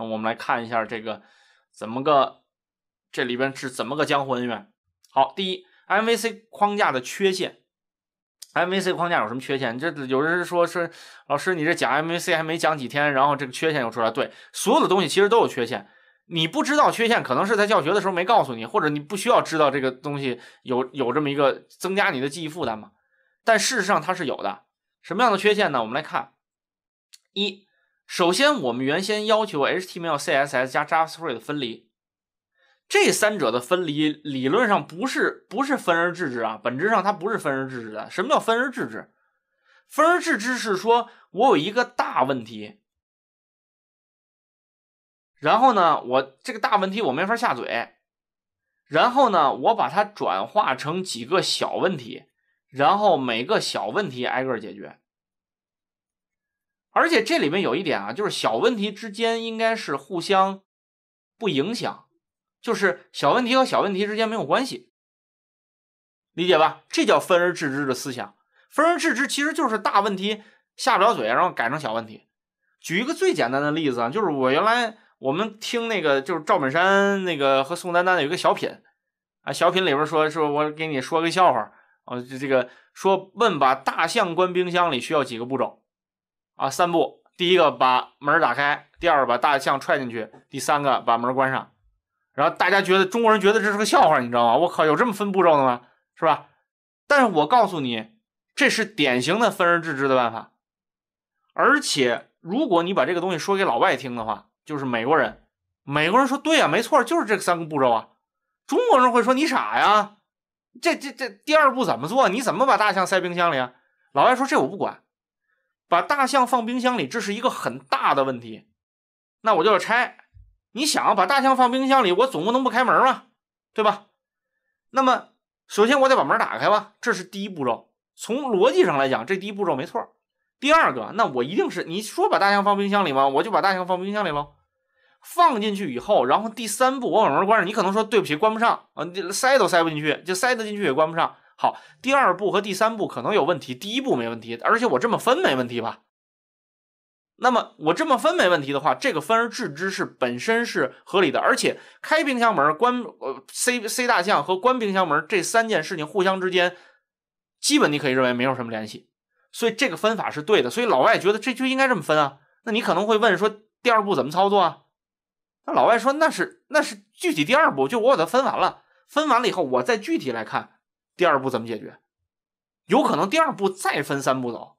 那我们来看一下这个怎么个，这里边是怎么个江湖恩怨。好，第一，MVC 框架的缺陷。MVC 框架有什么缺陷？这有人说是老师，你这讲 MVC 还没讲几天，然后这个缺陷又出来。对，所有的东西其实都有缺陷。你不知道缺陷，可能是在教学的时候没告诉你，或者你不需要知道这个东西，有有这么一个增加你的记忆负担嘛？但事实上它是有的。什么样的缺陷呢？我们来看，一。首先，我们原先要求 HTML、CSS 加 JavaScript 分离，这三者的分离理论上不是不是分而治之啊，本质上它不是分而治之的。什么叫分而治之？分而治之是说我有一个大问题，然后呢，我这个大问题我没法下嘴，然后呢，我把它转化成几个小问题，然后每个小问题挨个解决。而且这里面有一点啊，就是小问题之间应该是互相不影响，就是小问题和小问题之间没有关系，理解吧？这叫分而治之的思想。分而治之其实就是大问题下不了嘴，然后改成小问题。举一个最简单的例子啊，就是我原来我们听那个就是赵本山那个和宋丹丹的有一个小品啊，小品里边说说我给你说个笑话啊，就这个说问吧，大象关冰箱里需要几个步骤？啊，三步：第一个把门打开，第二个把大象踹进去，第三个把门关上。然后大家觉得中国人觉得这是个笑话，你知道吗？我靠，有这么分步骤的吗？是吧？但是我告诉你，这是典型的分而治之的办法。而且，如果你把这个东西说给老外听的话，就是美国人，美国人说对呀，没错，就是这三个步骤啊。中国人会说你傻呀，这、这、这第二步怎么做？你怎么把大象塞冰箱里？啊？”老外说这我不管。把大象放冰箱里，这是一个很大的问题。那我就要拆。你想把大象放冰箱里，我总不能不开门吧，对吧？那么首先我得把门打开吧，这是第一步骤。从逻辑上来讲，这第一步骤没错。第二个，那我一定是你说把大象放冰箱里吗？我就把大象放冰箱里喽。放进去以后，然后第三步我把门关上，你可能说对不起，关不上啊，塞都塞不进去，就塞得进去也关不上。好，第二步和第三步可能有问题，第一步没问题，而且我这么分没问题吧？那么我这么分没问题的话，这个分而治之是本身是合理的，而且开冰箱门、关呃 C C 大象和关冰箱门这三件事情互相之间基本你可以认为没有什么联系，所以这个分法是对的。所以老外觉得这就应该这么分啊？那你可能会问说，第二步怎么操作啊？那老外说那是那是具体第二步，就我把它分完了，分完了以后我再具体来看。第二步怎么解决？有可能第二步再分三步走，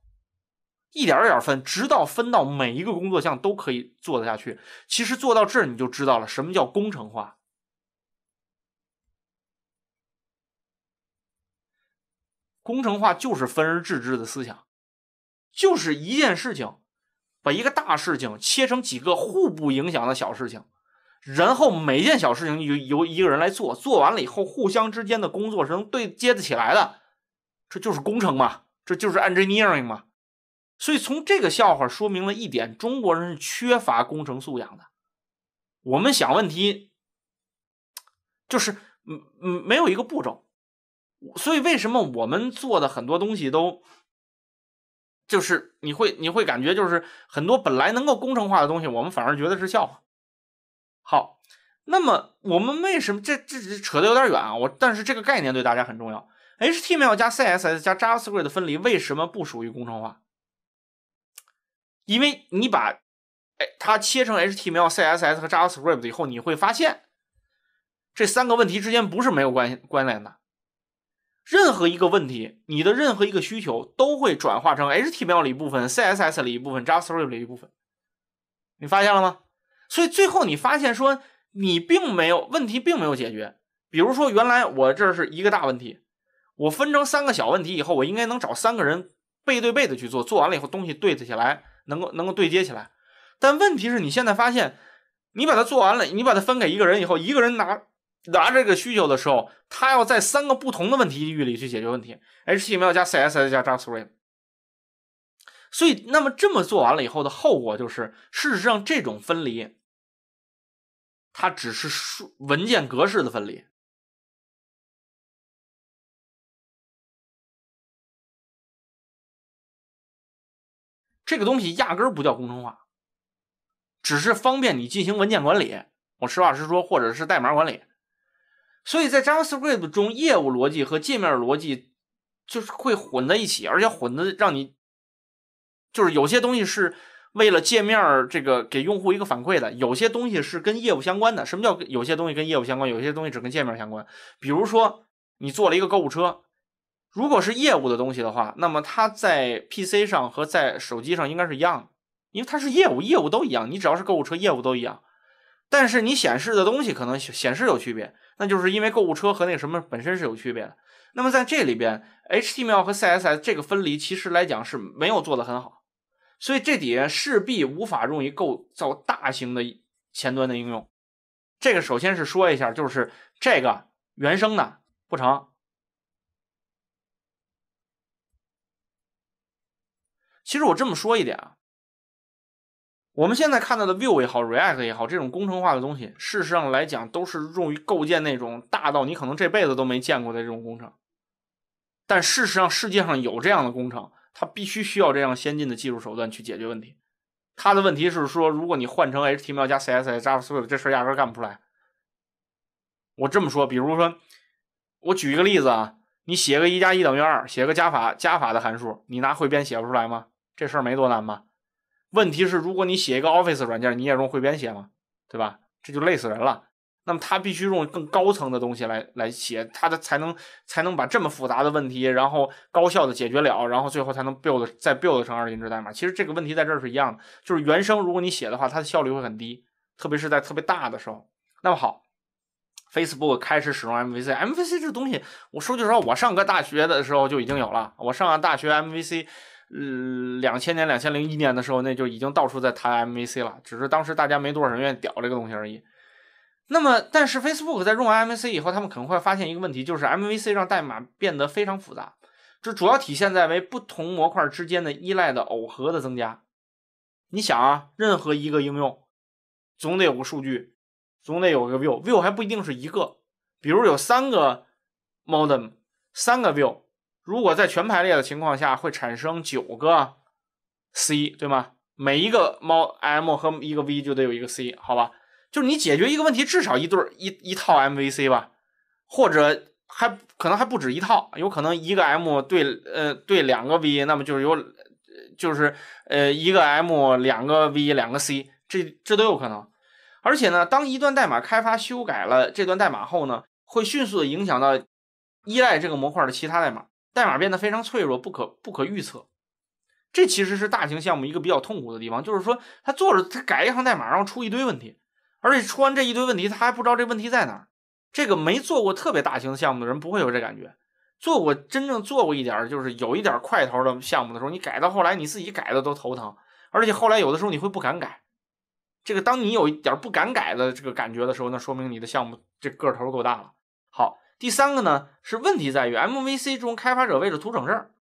一点一点分，直到分到每一个工作项都可以做得下去。其实做到这儿你就知道了什么叫工程化。工程化就是分而治之的思想，就是一件事情把一个大事情切成几个互不影响的小事情。然后每件小事情由由一个人来做，做完了以后，互相之间的工作是能对接得起来的，这就是工程嘛，这就是 engineering 嘛。所以从这个笑话说明了一点，中国人是缺乏工程素养的。我们想问题就是嗯嗯没有一个步骤，所以为什么我们做的很多东西都就是你会你会感觉就是很多本来能够工程化的东西，我们反而觉得是笑话。好，那么我们为什么这这扯得有点远啊？我但是这个概念对大家很重要。HTML 加 CSS 加 JavaScript 的分离为什么不属于工程化？因为你把哎它切成 HTML、CSS 和 JavaScript 以后，你会发现这三个问题之间不是没有关系关联的。任何一个问题，你的任何一个需求都会转化成 HTML 的一部分、CSS 的一部分、JavaScript 的一部分。你发现了吗？所以最后你发现说你并没有问题，并没有解决。比如说原来我这是一个大问题，我分成三个小问题以后，我应该能找三个人背对背的去做，做完了以后东西对得起来，能够能够对接起来。但问题是你现在发现，你把它做完了，你把它分给一个人以后，一个人拿拿这个需求的时候，他要在三个不同的问题域里去解决问题，HTML 加 CSS 加 JavaScript。所以那么这么做完了以后的后果就是，事实上这种分离。它只是数文件格式的分离，这个东西压根儿不叫工程化，只是方便你进行文件管理。我实话实说，或者是代码管理。所以在 JavaScript 中，业务逻辑和界面逻辑就是会混在一起，而且混的让你就是有些东西是。为了界面儿这个给用户一个反馈的，有些东西是跟业务相关的。什么叫有些东西跟业务相关？有些东西只跟界面相关。比如说你做了一个购物车，如果是业务的东西的话，那么它在 PC 上和在手机上应该是一样的，因为它是业务，业务都一样。你只要是购物车，业务都一样。但是你显示的东西可能显示有区别，那就是因为购物车和那个什么本身是有区别的。那么在这里边，HTML 和 CSS 这个分离其实来讲是没有做的很好。所以这底下势必无法用于构造大型的前端的应用。这个首先是说一下，就是这个原生的不成。其实我这么说一点啊，我们现在看到的 Vue 也好，React 也好，这种工程化的东西，事实上来讲都是用于构建那种大到你可能这辈子都没见过的这种工程。但事实上，世界上有这样的工程。它必须需要这样先进的技术手段去解决问题。他的问题是说，如果你换成 HTML 加 CSS 加所有，这事儿压根儿干不出来。我这么说，比如说，我举一个例子啊，你写个一加一等于二，写个加法加法的函数，你拿汇编写不出来吗？这事儿没多难吧？问题是，如果你写一个 Office 软件，你也用汇编写吗？对吧？这就累死人了。那么他必须用更高层的东西来来写，他的才能才能把这么复杂的问题，然后高效的解决了，然后最后才能 build 再 build 成二进制代码。其实这个问题在这是一样的，就是原生如果你写的话，它的效率会很低，特别是在特别大的时候。那么好，Facebook 开始使用 MVC，MVC 这东西，我说句实话，我上个大学的时候就已经有了。我上了大学，MVC，嗯，两千年、两千零一年的时候，那就已经到处在谈 MVC 了，只是当时大家没多少人愿意屌这个东西而已。那么，但是 Facebook 在用 MVC 以后，他们可能会发现一个问题，就是 MVC 让代码变得非常复杂。这主要体现在为不同模块之间的依赖的耦合的增加。你想啊，任何一个应用，总得有个数据，总得有个 view，view 还不一定是一个，比如有三个 m o d e m 三个 view，如果在全排列的情况下，会产生九个 c，对吗？每一个猫 m 和一个 v 就得有一个 c，好吧？就是你解决一个问题，至少一对一一套 MVC 吧，或者还可能还不止一套，有可能一个 M 对呃对两个 V，那么就是有就是呃一个 M 两个 V 两个 C，这这都有可能。而且呢，当一段代码开发修改了这段代码后呢，会迅速的影响到依赖这个模块的其他代码，代码变得非常脆弱，不可不可预测。这其实是大型项目一个比较痛苦的地方，就是说他做着他改一行代码，然后出一堆问题。而且出完这一堆问题，他还不知道这问题在哪儿。这个没做过特别大型的项目的人不会有这感觉。做过真正做过一点，就是有一点块头的项目的时候，你改到后来你自己改的都头疼。而且后来有的时候你会不敢改。这个当你有一点不敢改的这个感觉的时候，那说明你的项目这个头够大了。好，第三个呢是问题在于 MVC 中开发者为了图省事儿，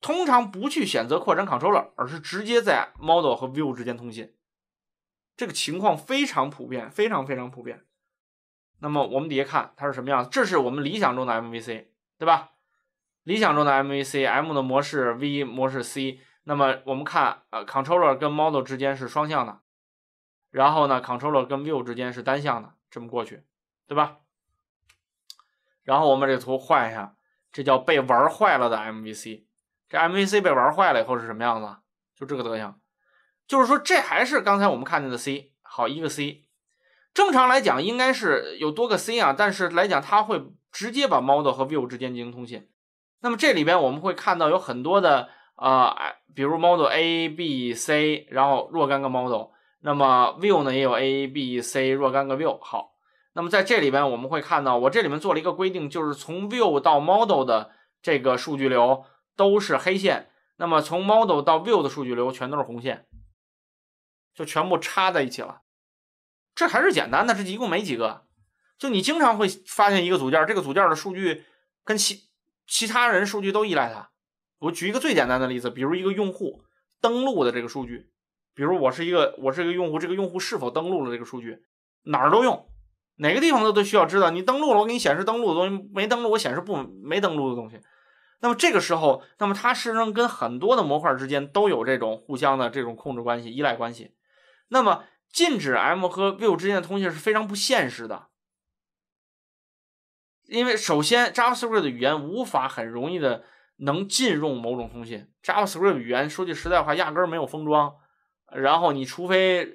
通常不去选择扩展 Controller，而是直接在 Model 和 View 之间通信。这个情况非常普遍，非常非常普遍。那么我们底下看它是什么样子？这是我们理想中的 MVC，对吧？理想中的 MVC，M 的模式，V 模式，C。那么我们看，呃，Controller 跟 Model 之间是双向的，然后呢，Controller 跟 View 之间是单向的，这么过去，对吧？然后我们这图换一下，这叫被玩坏了的 MVC。这 MVC 被玩坏了以后是什么样子？就这个德行。就是说，这还是刚才我们看见的 C，好一个 C。正常来讲，应该是有多个 C 啊，但是来讲，它会直接把 model 和 view 之间进行通信。那么这里边我们会看到有很多的呃，比如 model A B C，然后若干个 model。那么 view 呢也有 A B C 若干个 view。好，那么在这里边我们会看到，我这里面做了一个规定，就是从 view 到 model 的这个数据流都是黑线，那么从 model 到 view 的数据流全都是红线。就全部插在一起了，这还是简单的，这一共没几个。就你经常会发现一个组件，这个组件的数据跟其其他人数据都依赖它。我举一个最简单的例子，比如一个用户登录的这个数据，比如我是一个我是一个用户，这个用户是否登录了这个数据，哪儿都用，哪个地方都都需要知道你登录了，我给你显示登录的东西；没登录，我显示不没登录的东西。那么这个时候，那么它实际上跟很多的模块之间都有这种互相的这种控制关系、依赖关系。那么禁止 M 和 View 之间的通信是非常不现实的，因为首先 JavaScript 的语言无法很容易的能禁用某种通信。JavaScript 语言说句实在话，压根儿没有封装。然后你除非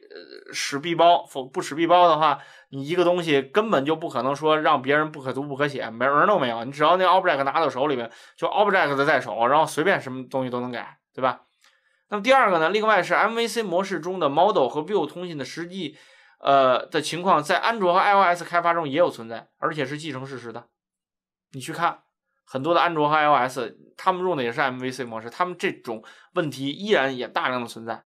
使闭包，否不使闭包的话，你一个东西根本就不可能说让别人不可读不可写，没门儿都没有。你只要那 Object 拿到手里边，就 Object 在手，然后随便什么东西都能改，对吧？那么第二个呢？另外是 MVC 模式中的 Model 和 View 通信的实际，呃的情况，在安卓和 iOS 开发中也有存在，而且是继承事实的。你去看很多的安卓和 iOS，他们用的也是 MVC 模式，他们这种问题依然也大量的存在。